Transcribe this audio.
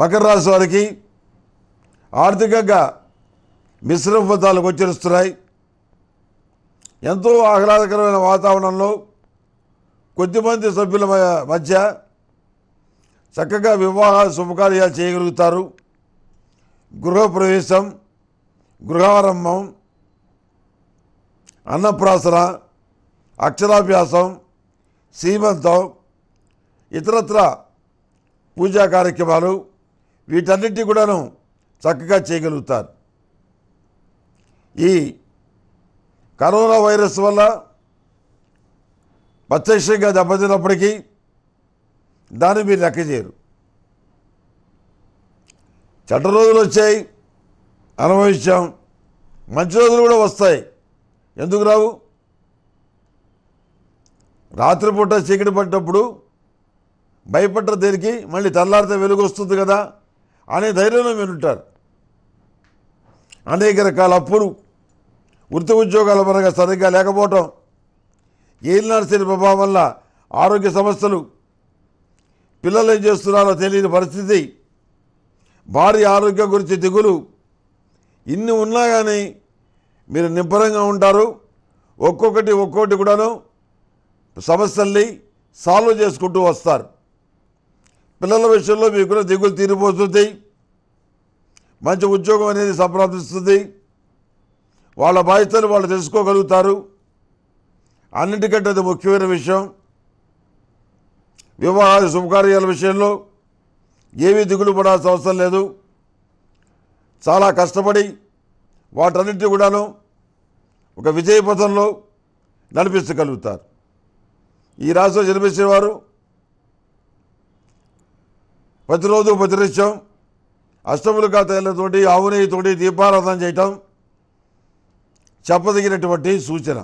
మకర రాశి వారికి ఆర్థికంగా మిశ్రమ ఫలితాలు గోచరిస్తున్నాయి ఎంతో ఆహ్లాదకరమైన వాతావరణంలో కొద్దిమంది సభ్యుల మధ్య చక్కగా వివాహ శుభకార్యాలు చేయగలుగుతారు గృహప్రవేశం గృహారంభం అన్నప్రాసన అక్షరాభ్యాసం సీమంతం ఇతరత్ర పూజా కార్యక్రమాలు వీటన్నిటి కూడాను చక్కగా చేయగలుగుతారు ఈ కరోనా వైరస్ వల్ల ప్రత్యక్షంగా దెబ్బతిన్నప్పటికీ దాన్ని మీరు లెక్క చేయరు చెడ్డ రోజులు వచ్చాయి అనుభవించాం మంచి రోజులు కూడా వస్తాయి ఎందుకు రావు రాత్రిపూట చీకటి పడ్డప్పుడు భయపడ్డ దేనికి మళ్ళీ తెల్లారితే వెలుగు వస్తుంది కదా అనే ధైర్యంలో మీరు ఉంటారు అనేక రకాల అప్పులు వృత్తి ఉద్యోగాల పరంగా సరిగ్గా లేకపోవటం నర్సరి ప్రభావం వల్ల ఆరోగ్య సమస్యలు పిల్లలు ఏం చేస్తున్నారో తెలియని పరిస్థితి భారీ ఆరోగ్యం గురించి దిగులు ఇన్ని ఉన్నా కానీ మీరు నిబ్బరంగా ఉంటారు ఒక్కొక్కటి ఒక్కొక్కటి కూడాను సమస్యల్ని సాల్వ్ చేసుకుంటూ వస్తారు పిల్లల విషయంలో మీకు కూడా దిగులు తీరిపోతుంది మంచి ఉద్యోగం అనేది సంప్రదిస్తుంది వాళ్ళ బాధ్యతలు వాళ్ళు తెలుసుకోగలుగుతారు అన్నిటికంటే అది ముఖ్యమైన విషయం వివాహాది శుభకార్యాల విషయంలో ఏమీ దిగులు పడాల్సిన అవసరం లేదు చాలా కష్టపడి వాటన్నింటినీ కూడాను ఒక విజయపథంలో నడిపించగలుగుతారు ఈ రాష్ట్రంలో జన్మించిన వారు ప్రతిరోజు ప్రతిరిత్యం అష్టములుగా కాతలతోటి ఆవునేయితోటి దీపారాధన చేయటం చెప్పదగినటువంటి సూచన